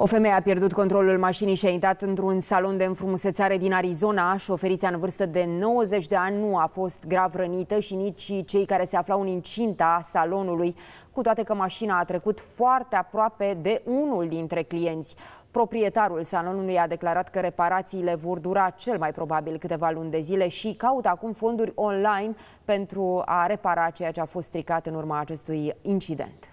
O femeie a pierdut controlul mașinii și a intrat într-un salon de înfrumusețare din Arizona. Șoferița în vârstă de 90 de ani nu a fost grav rănită și nici cei care se aflau în incinta salonului, cu toate că mașina a trecut foarte aproape de unul dintre clienți. Proprietarul salonului a declarat că reparațiile vor dura cel mai probabil câteva luni de zile și caută acum fonduri online pentru a repara ceea ce a fost stricat în urma acestui incident.